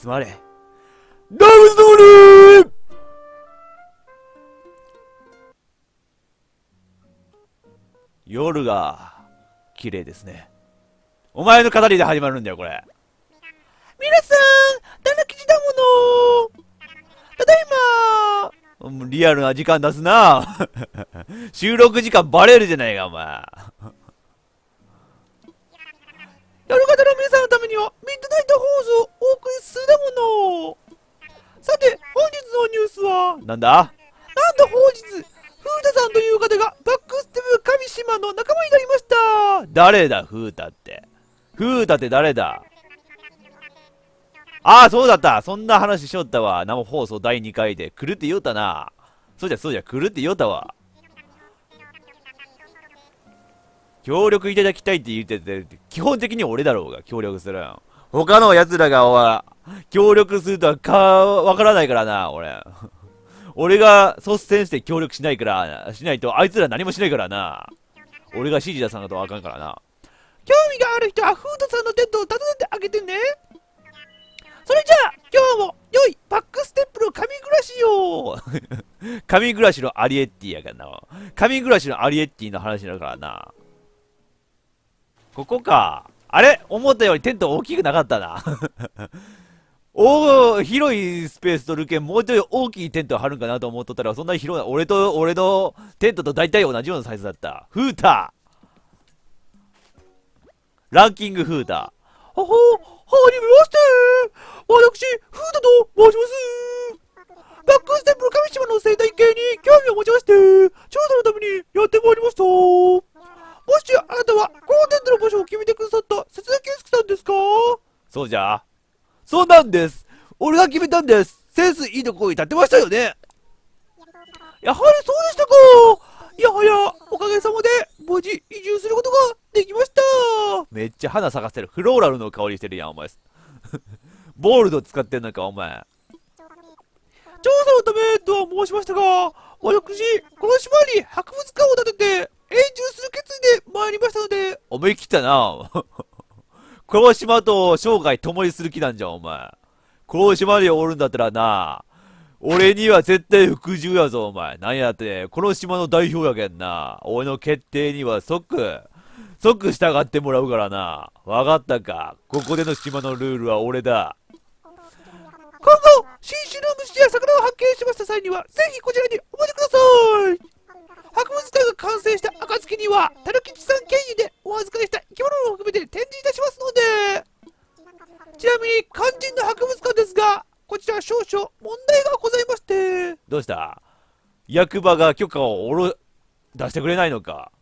集まれダブストーー夜が綺麗ですねお前の語りで始まるんだよこれ皆さんたぬきちだものただいまリアルな時間出すな 収録時間バレるじゃないかお前夜方の皆さんのためには、ミッドナイト放送をお送りするだもの。さて、本日のニュースは、なんだなんと本日、風太さんという方がバックステム神島の仲間になりました誰だ、風太って。風太って誰だああ、そうだった。そんな話しよったわ。生放送第2回で。来るって言うたな。そうじゃ、そうじゃ、来るって言うたわ。協力いただきたいって言ってて、基本的に俺だろうが、協力する。他の奴らが、おい、協力するとはか、わからないからな、俺。俺が率先して協力しないから、しないと、あいつら何もしないからな。俺が指示出さんとあかんからな。興味がある人は、フードさんのテントを訪ねてあげてね。それじゃあ、今日も、良いバックステップの神暮らしよ 神暮らしのアリエッティやからな。神暮らしのアリエッティの話だからな。ここか。あれ思ったよりテント大きくなかったな。お広いスペースとるけん、もうちょい大きいテントを張るんかなと思っとったら、そんな広い、俺と、俺のテントと大体同じようなサイズだった。フーターランキングフーター。はは、はじめまして私、フータと申しますバックステップ神島の生態系に興味を持ちまして、調査のためにやってまいりましたもしあなたは歌唱を決めてくださった鈴木祐介さんですかそうじゃ。そうなんです。俺が決めたんです。センスいいとこに立てましたよね。やはりそうでしたか。いやはや、おかげさまで、無事移住することができました。めっちゃ花咲かせる。フローラルの香りしてるやん、お前。ボールド使ってんのか、お前。調査のためとは申しましたが、私、この島に博物館を建てて、永住する決意でりましたので、思い切ったな。この島と生涯共にする気なんじゃん、お前。この島におるんだったらな、俺には絶対服従やぞ、お前。なんやって、この島の代表やけんな。俺の決定には即、即従ってもらうからな。わかったか。ここでの島のルールは俺だ。今後、新種の虫や魚を発見しました際には、ぜひこちらにお待ちください博物館が完成した暁には、たぬきちさん経由でお預かりした生き物を含めて展示いたしますので、ちなみに肝心の博物館ですが、こちら少々問題がございまして。どうした役場が許可をおろ、出してくれないのか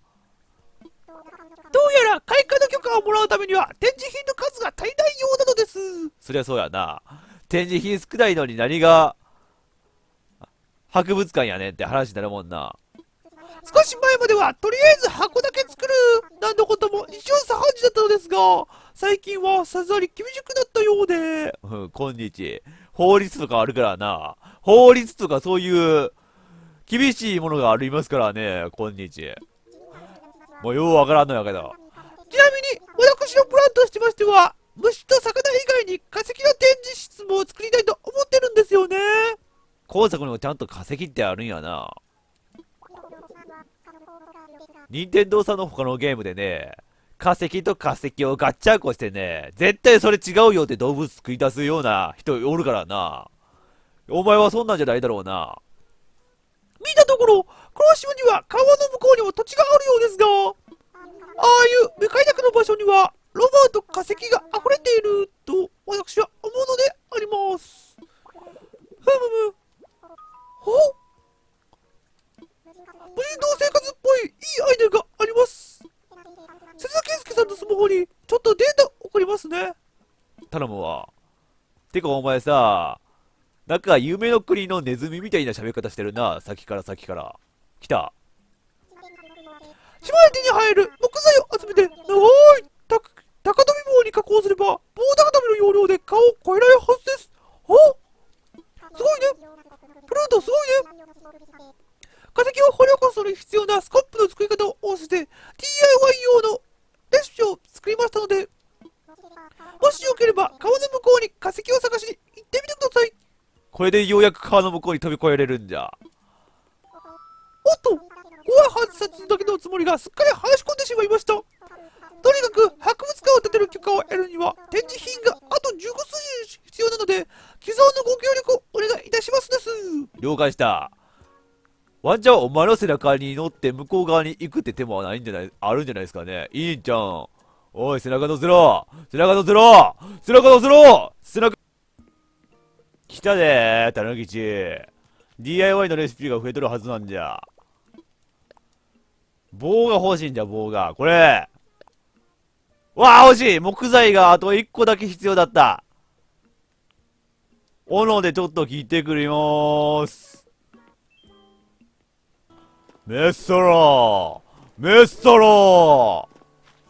どうやら開花の許可をもらうためには展示品の数が足りないようなのですそりゃそうやな展示品少ないのに何が博物館やねんって話になるもんな少し前まではとりあえず箱だけ作るなんのことも一応茶時だったのですが、最近はさぞり厳しくなったようで。うん、今日、法律とかあるからな。法律とかそういう厳しいものがありますからね、今日。もうようわからんのやけど。ちなみに、私のプランとしてましては、虫と魚以外に化石の展示室も作りたいと思ってるんですよね。工作にもちゃんと化石ってあるんやな。任天堂さんの他のゲームでね、化石と化石をガッチャンコしてね、絶対それ違うよって動物食い出すような人おるからな。お前はそんなんじゃないだろうな。見たところ、黒島には川の向こうにも土地があるようですが、ああいう未開拓の場所には、ロバート化石が溢れていると、私はてかお前さ、なんか夢の国のネズミみたいな喋り方してるな、さきからさきから。来た。島へ手に入る木材を集めて長い高飛び棒に加工すれば棒高飛びの要領で顔を超えられるはずですあすごいねプルートすごいね化石を掘り起こすのに必要なスコップの作り方を教せて DIY 用のレシピを作りましたのでもしよければ川の向こうに化石を探しに行ってみてくださいこれでようやく川の向こうに飛び越えれるんじゃおっとごは発殺だけのつもりがすっかり話し込んでしまいましたとにかく博物館を建てる許可を得るには展示品があと15筋必要なので既存のご協力をお願いいたしますです了解したワンちゃんはお前の背中に乗って向こう側に行くって手もないんじゃないあるんじゃないですかねいいじゃんおい、背中乗せろ背中乗せろ背中乗せろ背中来たでー、たぬきち。DIY のレシピが増えとるはずなんじゃ。棒が欲しいんじゃ、棒が。これわあ、欲しい木材があと1個だけ必要だった。斧でちょっと切ってくりまーす。メッソローメッソロー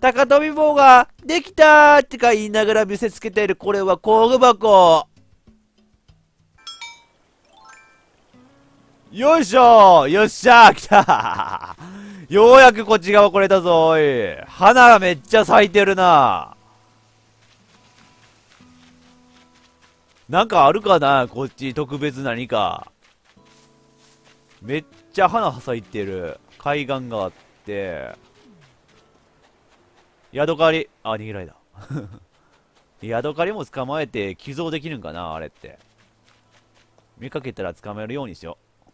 高飛び棒ができたーってか言いながら見せつけているこれは工具箱よいしょよっしゃー来た ようやくこっち側これだぞおい花がめっちゃ咲いてるななんかあるかなこっち特別何かめっちゃ花咲いてる海岸があってヤドカリ。あ、逃げられた。ヤドカリも捕まえて寄贈できるんかなあれって。見かけたら捕まえるようにしよう。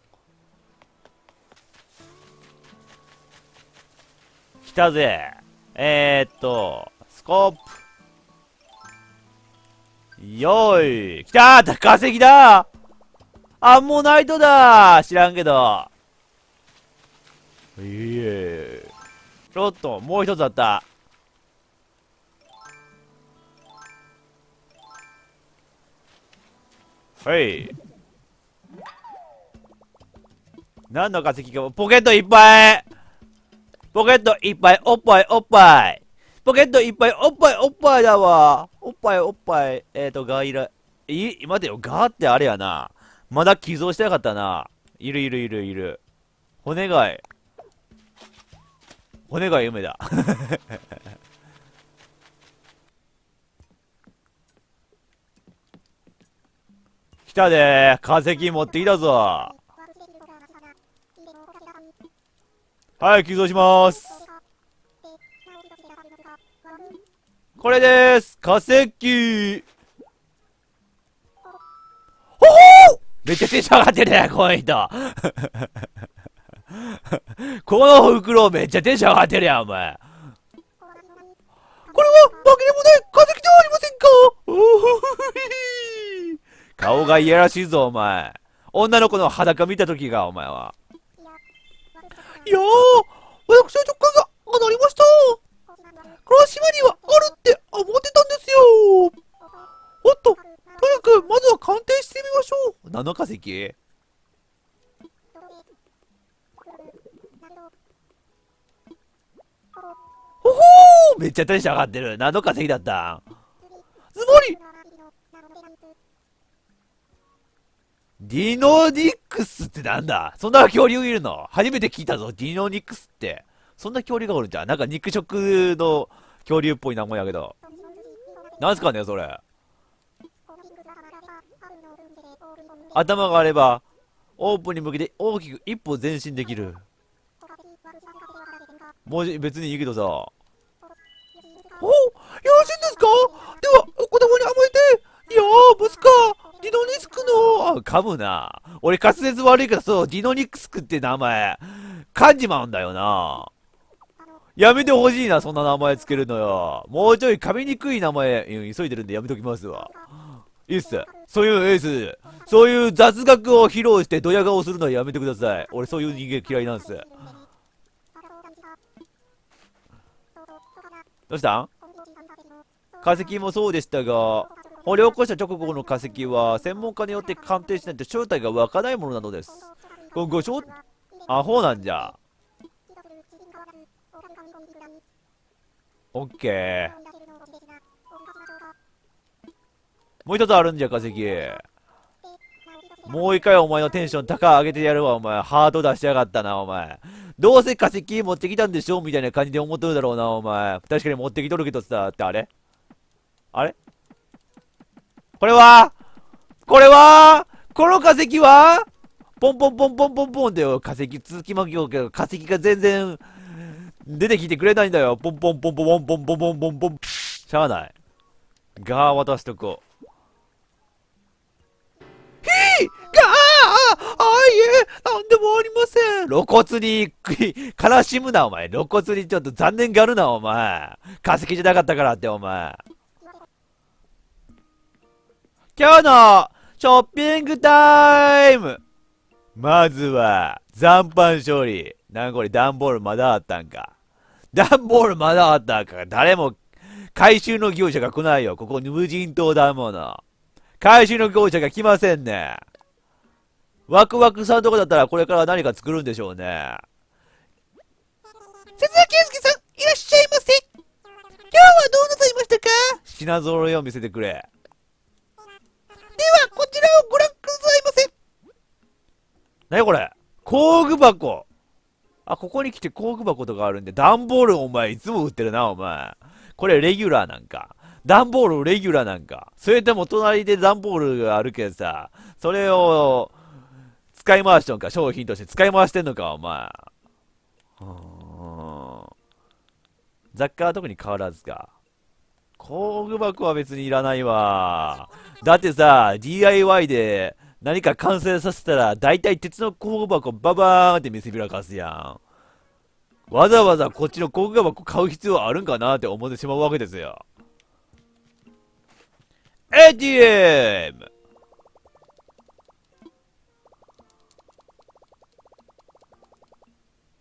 来たぜ。えー、っと、スコープ。よーい。来たー化石だアンモナイトだ知らんけど。いえ。ちょっと、もう一つあった。はい何の化石かポケットいっぱいポケットいっぱいおっぱいおっぱいポケットいっぱいおっぱいおっぱいだわおっぱいおっぱいえっ、ー、とガーいらい待てよガーってあれやなまだ寄贈してなかったないるいるいるいる骨がい骨が夢だ たで化石持ってきたぞはい寄贈しますこれです化石ほほめっちゃテンション上がってるね、この人。この袋めっちゃテンション上がってるやん、お前。これは、負けでもない、化石ではありませんかお 顔がいやらしいぞ、お前。女の子の裸見た時が、お前は。いやー、私の直感が上がりました黒島にはあるって思ってたんですよおっと、とにかくまずは鑑定してみましょう七化石ほほーめっちゃテンション上がってる。何日化石だったズボリディノニックスってなんだそんな恐竜いるの初めて聞いたぞ、ディノニックスって。そんな恐竜がおるんじゃん。なんか肉食の恐竜っぽい名前やけど。なんすかね、それ。頭があれば、オープンに向けて大きく一歩前進できる。もう別にいいけどさ。およろしいんですかでは、子供に甘えて。いやー、ブすか。ディノニスクの、噛むな。俺滑舌悪いから、そう、ディノニクスクって名前、噛んじまうんだよな。やめてほしいな、そんな名前つけるのよ。もうちょい噛みにくい名前、急いでるんでやめときますわ。いいっす。そういう、エース。そういう雑学を披露してドヤ顔するのはやめてください。俺そういう人間嫌いなんです。どうしたん化石もそうでしたが、掘り起こした直後の化石は専門家によって鑑定しないと正体がわからないものなのですご後正アホなんじゃオッケーもう一つあるんじゃ化石もう一回お前のテンション高上げてやるわ、お前。ハート出しやがったな、お前。どうせ化石持ってきたんでしょみたいな感じで思っとるだろうな、お前。確かに持ってきとるけどさ、ってあれあれこれはこれはこの化石はポンポンポンポンポンポンって化石続きまきようけど、化石が全然出てきてくれないんだよ。ポンポンポンポンポンポンポンポンポン。しゃあない。ガー渡しとこう。ひーガーああいえなんでもありません露骨に悲しむなお前露骨にちょっと残念がるなお前化石じゃなかったからってお前今日のショッピングタイムまずは、残飯処理。なんこれ、段ボールまだあったんか。段ボールまだあったんか。誰も、回収の業者が来ないよ。ここ無人島だもの。回収の業者が来ませんね。ワクワクさんとこだったらこれから何か作るんでしょうね。鈴木す介さん、いらっしゃいませ。今日はどうなさいましたか品揃えを見せてくれ。はこちらをご覧くださいませなにこれ工具箱あ、ここに来て工具箱とかあるんで、段ボールお前いつも売ってるな、お前。これレギュラーなんか。段ボールレギュラーなんか。それとも隣で段ボールがあるけどさ、それを使い回してんか、商品として使い回してんのか、お前。雑貨は特に変わらずか。工具箱は別にいらないわ。だってさ、DIY で何か完成させたら、大体鉄の工具箱ババーンって見せびらかすやん。わざわざこっちの工具箱買う必要あるんかなって思ってしまうわけですよ。ATM!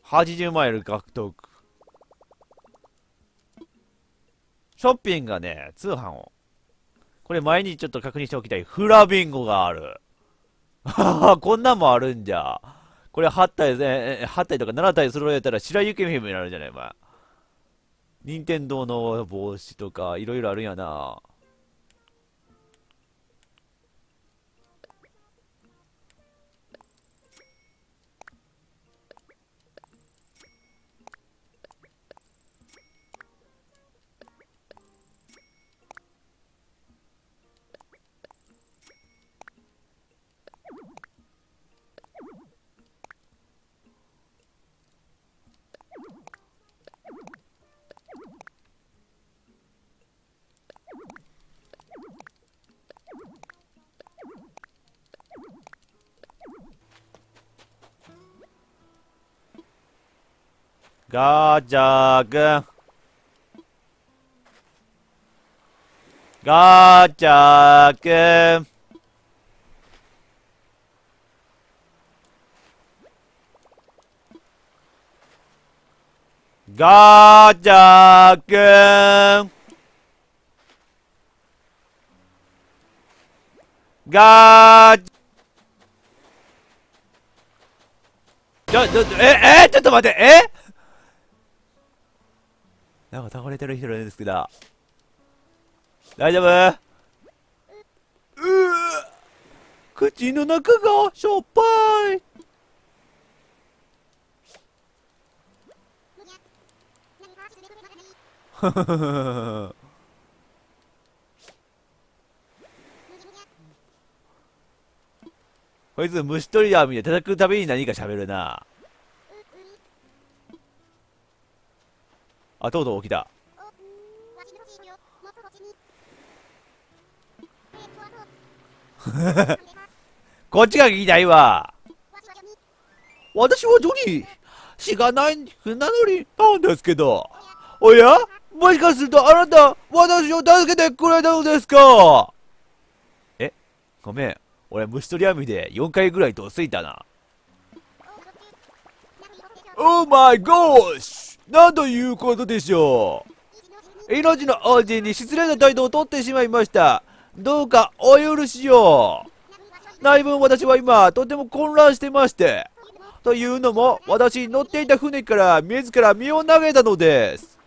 80マイル獲得。ショッピングがね、通販を。これ前にちょっと確認しておきたい。フラビンゴがある。こんなんもあるんじゃ。これ8体、え8体とか7体揃えたら白雪姫になるじゃない、お前。任天堂の帽子とか、いろいろあるんやな。ガージャーグ。ガーチャーグ。ガーチャーグ。ガーチャーちょ、ちょ、え、え、ちょっと待って、えなんか倒れてる人いるんですけど。大丈夫うぅ口の中がしょっぱい こいつ虫取り網で叩くたびに何か喋るな。あとうとう起きた こっちが聞きたいわ私はジョニー知らない船乗りなんですけどおやもしかするとあなた私を助けてくれたのですかえごめん俺虫取り網で4回ぐらいとついたな Oh my g o シュなんということでしょう。命の王子に失礼な態度をとってしまいました。どうかお許しを。内分私は今、とても混乱してまして。というのも、私に乗っていた船から自ら身を投げたのです。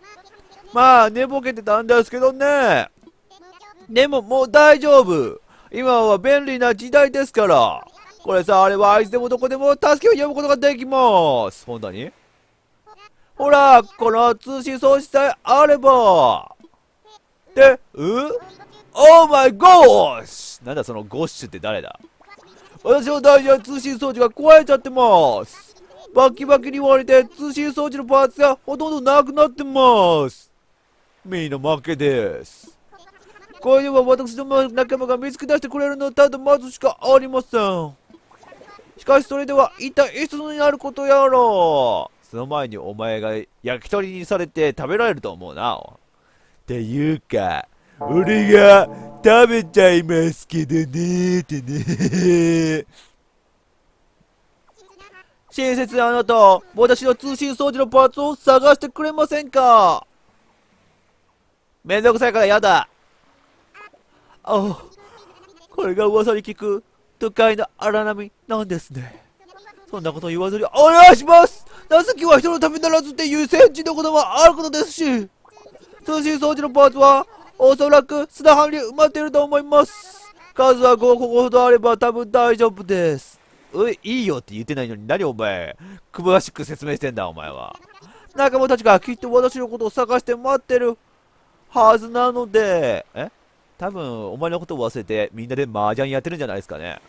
まあ、寝ぼけてたんですけどね。でももう大丈夫。今は便利な時代ですから。これさ、あれはいつでもどこでも助けを呼ぶことができます。本当にほら、この通信装置さえあればで、うオーマイゴーシュなんだそのゴッシュって誰だ私の大事な通信装置が壊れちゃってますバキバキに割れて通信装置のパーツがほとんどなくなってますみんな負けですこれでは私の仲間が見つけ出してくれるのをただ待つしかありませんしかしそれでは一体いつになることやらその前にお前が焼き鳥にされて食べられると思うな。っていうか、俺が食べちゃいますけどねーってね親切なあなた、私の通信装置のパーツを探してくれませんかめんどくさいからやだ。あこれが噂に聞く都会の荒波なんですね。そんなこと言わずにお願いします情けは人のためならずっていう先人のことはあることですし、通信装置のパーツは、おそらく砂浜に埋まっていると思います。数は5個ほどあれば多分大丈夫です。おい、いいよって言ってないのに何お前、詳しく説明してんだお前は。仲間たちがきっと私のことを探して待ってるはずなので、え多分お前のことを忘れてみんなで麻雀やってるんじゃないですかね。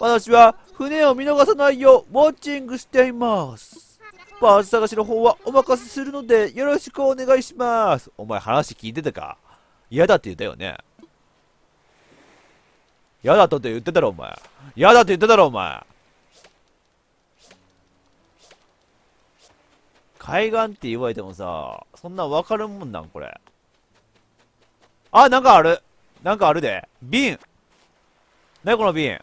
私は船を見逃さないようウォッチングしています。パーツ探しの方はお任せするのでよろしくお願いします。お前話聞いてたか嫌だって言ったよね。嫌だとって言ってたろお前。嫌だって言ってたろお前。海岸って言われてもさ、そんなわかるもんなんこれ。あ、なんかある。なんかあるで。瓶。に、この瓶。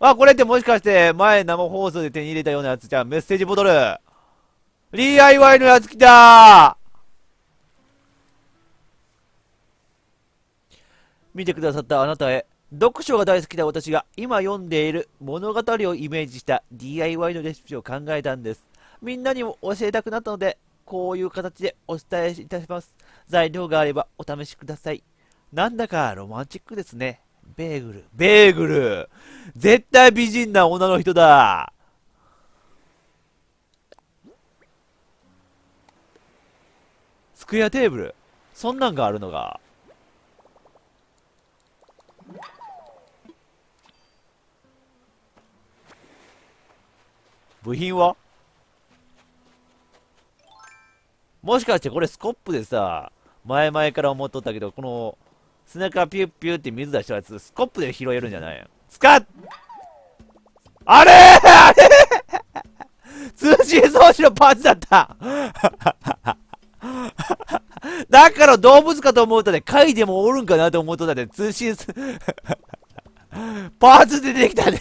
あ、これってもしかして前生放送で手に入れたようなやつじゃん。メッセージボトル。DIY のやつ来た見てくださったあなたへ。読書が大好きな私が今読んでいる物語をイメージした DIY のレシピを考えたんです。みんなにも教えたくなったので、こういう形でお伝えいたします。材料があればお試しください。なんだかロマンチックですね。ベーグル。ベーグル絶対美人な女の人だスクエアテーブル。そんなんがあるのが。部品はもしかしてこれスコップでさ、前々から思っとったけど、この背中ピュッピュって水出したやつ、スコップで拾えるんじゃない使っあれあれ通信装置のパーツだっただから動物かと思うとね、貝でもおるんかなと思うとね、通信パーツ出てきたね。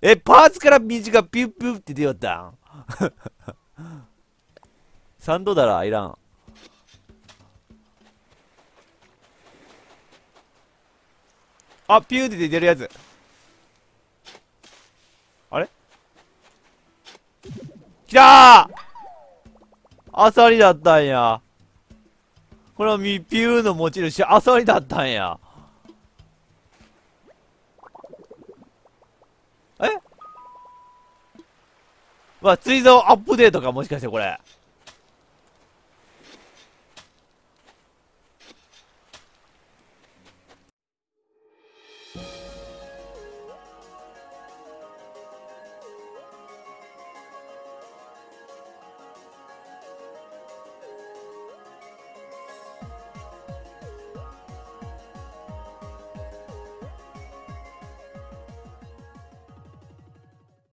え、パーツから水がピュッピュッって出よったサンドダラいらん。あ、ピューて出るやつ。あれ来たーアサリだったんや。これはミピューの持ち主、アサリだったんや。えわ、追蔵アップデートか、もしかしてこれ。